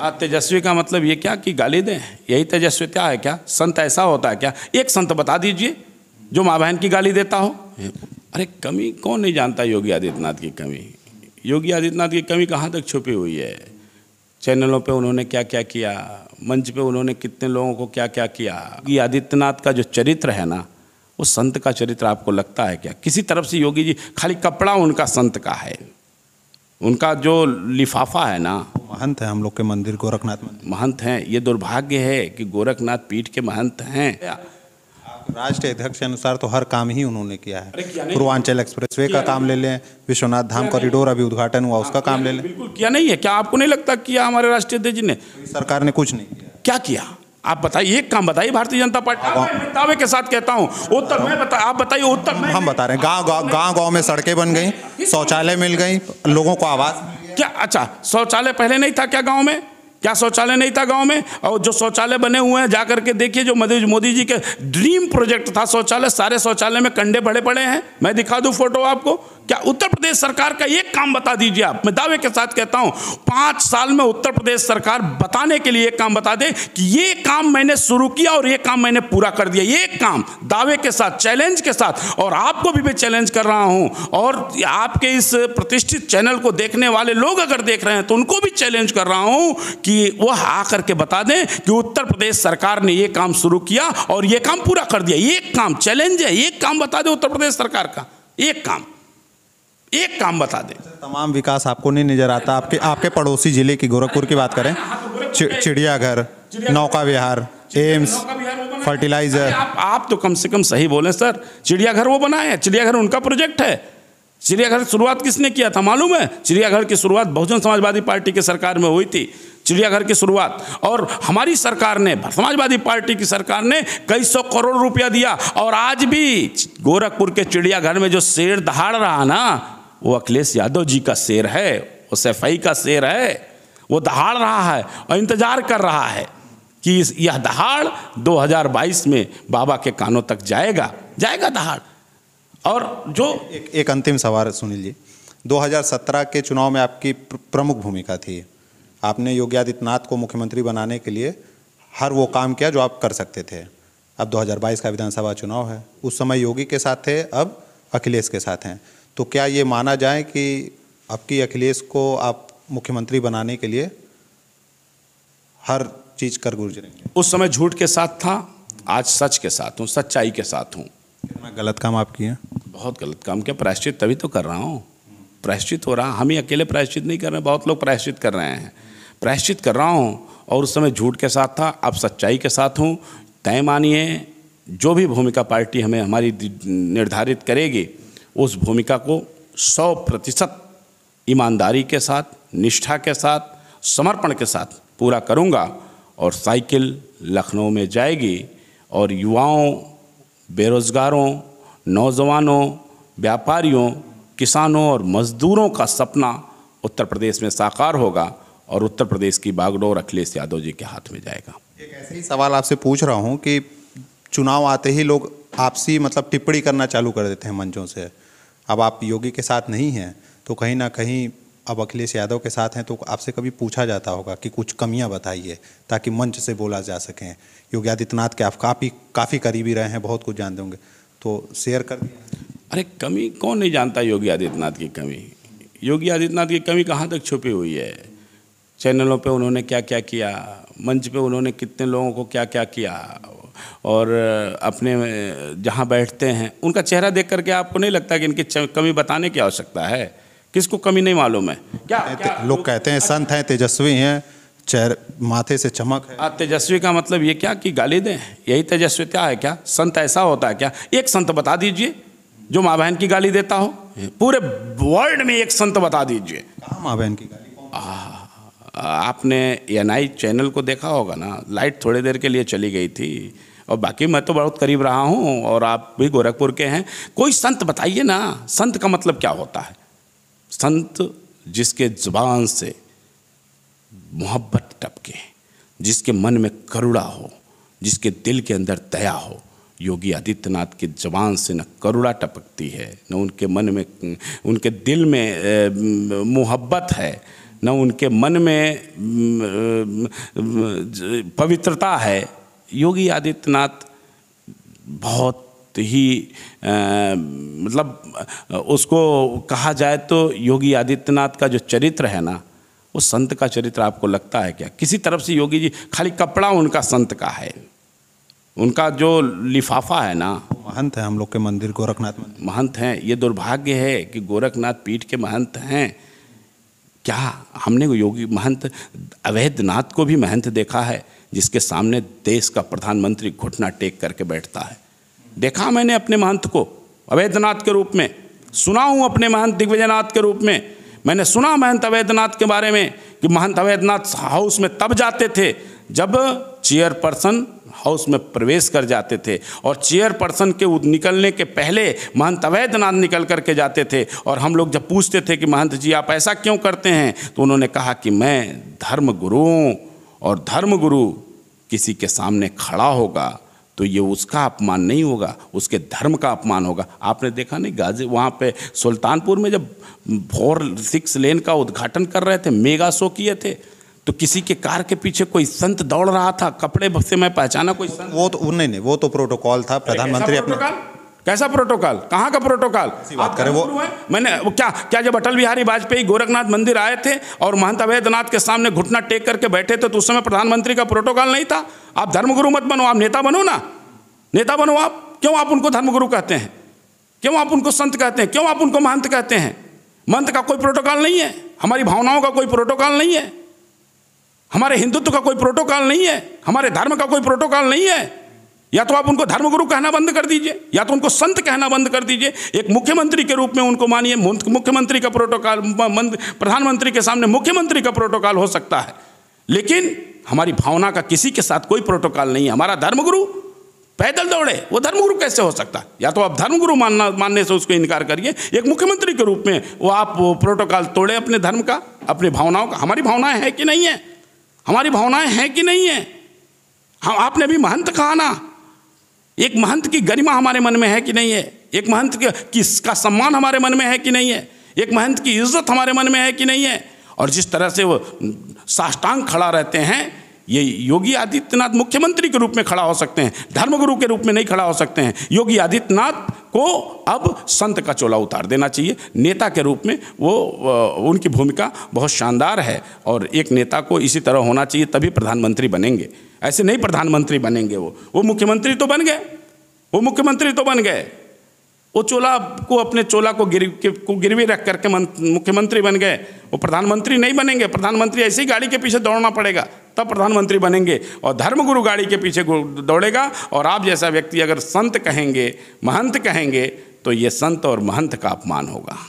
आ, तेजस्वी का मतलब ये क्या कि गाली दें यही तेजस्वी क्या है क्या संत ऐसा होता है क्या एक संत बता दीजिए जो माँ बहन की गाली देता हो अरे कमी कौन नहीं जानता योगी आदित्यनाथ की कमी योगी आदित्यनाथ की कमी कहाँ तक छुपी हुई है चैनलों पे उन्होंने क्या क्या किया मंच पे उन्होंने कितने लोगों को क्या क्या किया योगी आदित्यनाथ का जो चरित्र है ना वो संत का चरित्र आपको लगता है क्या किसी तरफ से योगी जी खाली कपड़ा उनका संत का है उनका जो लिफाफा है ना महंत है हम लोग के मंदिर गोरखनाथ मंदिर महंत हैं ये दुर्भाग्य है कि गोरखनाथ पीठ के महंत हैं राष्ट्रीय अध्यक्ष के अनुसार तो हर काम ही उन्होंने किया है पूर्वांचल एक्सप्रेस वे का काम ले लें विश्वनाथ धाम कॉरिडोर अभी उद्घाटन हुआ हाँ, उसका काम ले लें बिल्कुल किया नहीं है क्या आपको नहीं लगता किया हमारे राष्ट्रीय अध्यक्ष जी ने सरकार ने कुछ नहीं किया क्या किया आप बताइए एक काम बताइए भारतीय जनता पार्टी दावे के साथ कहता हूँ उत्तर मैं बता आप बताइए उत्तर हम, हम बता रहे हैं गांव गांव गांव में सड़कें बन गई शौचालय मिल गई लोगों को आवाज़ क्या अच्छा शौचालय पहले नहीं था क्या गाँव में क्या शौचालय नहीं था गांव में और जो शौचालय बने हुए हैं जाकर के देखिए जो मोदी जी के ड्रीम प्रोजेक्ट था शौचालय सारे शौचालय में कंडे भरे पड़े हैं मैं दिखा दूं फोटो आपको क्या उत्तर प्रदेश सरकार का एक काम बता दीजिए आप मैं दावे के साथ कहता हूं पांच साल में उत्तर प्रदेश सरकार बताने के लिए एक काम बता दे कि ये काम मैंने शुरू किया और ये काम मैंने पूरा कर दिया ये काम दावे के साथ चैलेंज के साथ और आपको भी मैं चैलेंज कर रहा हूं और आपके इस प्रतिष्ठित चैनल को देखने वाले लोग अगर देख रहे हैं तो उनको भी चैलेंज कर रहा हूं कि वह आकर के बता दें कि उत्तर प्रदेश सरकार ने यह काम शुरू किया और ये काम पूरा कर दिया एक काम चैलेंज है एक काम बता दे उत्तर प्रदेश सरकार का एक काम एक काम बता दें तमाम विकास आपको नहीं नजर आता आपके आपके पड़ोसी जिले की गोरखपुर की बात करें हाँ, हाँ, तो चिड़ियाघर नौका विहार एम्स फर्टिलाइजर आप, तो कम से कम सही बोले सर चिड़ियाघर वो बनाए हैं चिड़ियाघर उनका प्रोजेक्ट है चिड़ियाघर शुरुआत किसने किया था मालूम है चिड़ियाघर की शुरुआत बहुजन समाजवादी पार्टी की सरकार में हुई थी चिड़ियाघर की शुरुआत और हमारी सरकार ने समाजवादी पार्टी की सरकार ने कई सौ करोड़ रुपया दिया और आज भी गोरखपुर के चिड़ियाघर में जो शेर दहाड़ रहा ना वो अखिलेश यादव जी का शेर है वो सैफई का शेर है वो दहाड़ रहा है और इंतज़ार कर रहा है कि यह दहाड़ 2022 में बाबा के कानों तक जाएगा जाएगा दहाड़ और जो एक, एक अंतिम सवाल सुनील जी 2017 के चुनाव में आपकी प्रमुख भूमिका थी आपने योगी आदित्यनाथ को मुख्यमंत्री बनाने के लिए हर वो काम किया जो आप कर सकते थे अब 2022 का विधानसभा चुनाव है उस समय योगी के साथ थे अब अखिलेश के साथ हैं तो क्या ये माना जाए कि आपकी अखिलेश को आप मुख्यमंत्री बनाने के लिए हर चीज कर गुजरेंगे उस समय झूठ के साथ था आज सच के साथ हूँ सच्चाई के साथ हूँ गलत काम आप किए बहुत गलत काम किया प्रायश्चित तभी तो कर रहा हूँ प्रायश्चित हो रहा हम ही अकेले प्रायश्चित नहीं कर रहे बहुत लोग प्रायश्चित कर रहे हैं प्रायश्चित कर रहा हूँ और उस समय झूठ के साथ था अब सच्चाई के साथ हूँ तय मानिए जो भी भूमिका पार्टी हमें हमारी निर्धारित करेगी उस भूमिका को 100 प्रतिशत ईमानदारी के साथ निष्ठा के साथ समर्पण के साथ पूरा करूंगा और साइकिल लखनऊ में जाएगी और युवाओं बेरोज़गारों नौजवानों व्यापारियों किसानों और मज़दूरों का सपना उत्तर प्रदेश में साकार होगा और उत्तर प्रदेश की बागडोर अखिलेश यादव जी के हाथ में जाएगा एक ऐसे ही सवाल आपसे पूछ रहा हूँ कि चुनाव आते ही लोग आपसी मतलब टिप्पणी करना चालू कर देते हैं मंचों से अब आप योगी के साथ नहीं हैं तो कहीं ना कहीं अब अखिलेश यादव के साथ हैं तो आपसे कभी पूछा जाता होगा कि कुछ कमियां बताइए ताकि मंच से बोला जा सकें योगी आदित्यनाथ के आप काफ़ी काफ़ी करीबी रहे हैं बहुत कुछ जानते होंगे तो शेयर कर अरे कमी कौन नहीं जानता योगी आदित्यनाथ की कमी योगी आदित्यनाथ की कमी कहाँ तक छुपी हुई है चैनलों पे उन्होंने क्या क्या किया मंच पे उन्होंने कितने लोगों को क्या क्या किया और अपने जहाँ बैठते हैं उनका चेहरा देख करके आपको नहीं लगता कि इनकी कमी बताने की आवश्यकता है किसको कमी नहीं मालूम है क्या, क्या लोग कहते हैं संत हैं तेजस्वी हैं चेहरे माथे से चमक है हाँ, तेजस्वी का मतलब ये क्या कि गाली दें यही तेजस्वी क्या है क्या संत ऐसा होता है क्या एक संत बता दीजिए जो माँ बहन की गाली देता हो पूरे वर्ल्ड में एक संत बता दीजिए हाँ, माँ बहन की गाली आपने एन चैनल को देखा होगा ना लाइट थोड़ी देर के लिए चली गई थी और बाकी मैं तो बहुत करीब रहा हूँ और आप भी गोरखपुर के हैं कोई संत बताइए ना संत का मतलब क्या होता है संत जिसके जुबान से मोहब्बत टपके जिसके मन में करुणा हो जिसके दिल के अंदर दया हो योगी आदित्यनाथ की जवान से न करुणा टपकती है न उनके मन में उनके दिल में मोहब्बत है न उनके मन में पवित्रता है योगी आदित्यनाथ बहुत ही आ, मतलब उसको कहा जाए तो योगी आदित्यनाथ का जो चरित्र है ना वो संत का चरित्र आपको लगता है क्या किसी तरफ से योगी जी खाली कपड़ा उनका संत का है उनका जो लिफाफा है ना महंत है हम लोग के मंदिर गोरखनाथ महंत हैं ये दुर्भाग्य है कि गोरखनाथ पीठ के महंत हैं क्या हमने योगी महंत अवैधनाथ को भी महंत देखा है जिसके सामने देश का प्रधानमंत्री घुटना टेक करके बैठता है देखा मैंने अपने महंत को अवैधनाथ के रूप में सुना हूँ अपने महंत दिग्विजयनाथ के रूप में मैंने सुना महंत अवैधनाथ के बारे में कि महंत अवैधनाथ हाउस में तब जाते थे जब चेयर पर्सन हाउस में प्रवेश कर जाते थे और चेयर पर्सन के निकलने के पहले महंत अवैधनाथ निकल करके जाते थे और हम लोग जब पूछते थे कि महंत जी आप ऐसा क्यों करते हैं तो उन्होंने कहा कि मैं धर्म गुरुओं और धर्म गुरु किसी के सामने खड़ा होगा तो ये उसका अपमान नहीं होगा उसके धर्म का अपमान होगा आपने देखा नहीं गाजी वहाँ पे सुल्तानपुर में जब फोर सिक्स लेन का उद्घाटन कर रहे थे मेगा शो किए थे तो किसी के कार के पीछे कोई संत दौड़ रहा था कपड़े से मैं पहचाना कोई संत वो तो नहीं नहीं वो तो प्रोटोकॉल था प्रधानमंत्री अपने कैसा प्रोटोकॉल कहाँ का प्रोटोकॉल बात करें वो मैंने वो क्या क्या जब अटल बिहारी वाजपेयी गोरखनाथ मंदिर आए थे और महंत अवैधनाथ के सामने घुटना टेक करके बैठे थे तो उस समय प्रधानमंत्री का प्रोटोकॉल नहीं था आप धर्मगुरु मत बनो आप नेता बनो ना नेता बनो आप क्यों आप उनको धर्मगुरु कहते हैं क्यों आप उनको संत कहते हैं क्यों आप उनको महंत कहते हैं महंत का कोई प्रोटोकॉल नहीं है हमारी भावनाओं का कोई प्रोटोकॉल नहीं है हमारे हिंदुत्व का कोई प्रोटोकॉल नहीं है हमारे धर्म का कोई प्रोटोकॉल नहीं है या तो आप उनको धर्मगुरु कहना बंद कर दीजिए या तो उनको संत कहना बंद कर दीजिए एक मुख्यमंत्री के रूप में उनको मानिए मुख्यमंत्री का प्रोटोकॉल प्रधानमंत्री के सामने मुख्यमंत्री का प्रोटोकॉल हो सकता है लेकिन हमारी भावना का किसी के साथ कोई प्रोटोकॉल नहीं है हमारा धर्मगुरु पैदल दौड़े वो धर्मगुरु कैसे हो सकता है या तो आप धर्मगुरु मानना मानने से उसको इनकार करिए एक मुख्यमंत्री के रूप में वो आप प्रोटोकॉल तोड़े अपने धर्म का अपनी भावनाओं का हमारी भावनाएं हैं कि नहीं है हमारी भावनाएं हैं कि नहीं है हम हाँ, आपने भी महंत कहा ना एक महंत की गरिमा हमारे मन में है कि नहीं है एक महंत किसका सम्मान हमारे मन में है कि नहीं है एक महंत की इज्जत हमारे मन में है कि नहीं है और जिस तरह से वो साष्टांग खड़ा रहते हैं ये योगी आदित्यनाथ मुख्यमंत्री के रूप में खड़ा हो सकते हैं धर्मगुरु के रूप में नहीं खड़ा हो सकते हैं योगी आदित्यनाथ को अब संत का चोला उतार देना चाहिए नेता के रूप में वो उनकी भूमिका बहुत शानदार है और एक नेता को इसी तरह होना चाहिए तभी प्रधानमंत्री बनेंगे ऐसे नहीं प्रधानमंत्री बनेंगे वो वो मुख्यमंत्री तो बन गए वो मुख्यमंत्री तो बन गए वो चोला को अपने चोला को गिर को गिरवी रख करके मुख्यमंत्री बन गए वो प्रधानमंत्री नहीं बनेंगे प्रधानमंत्री ऐसी गाड़ी के पीछे दौड़ना पड़ेगा तब प्रधानमंत्री बनेंगे और धर्मगुरु गाड़ी के पीछे दौड़ेगा और आप जैसा व्यक्ति अगर संत कहेंगे महंत कहेंगे तो ये संत और महंत का अपमान होगा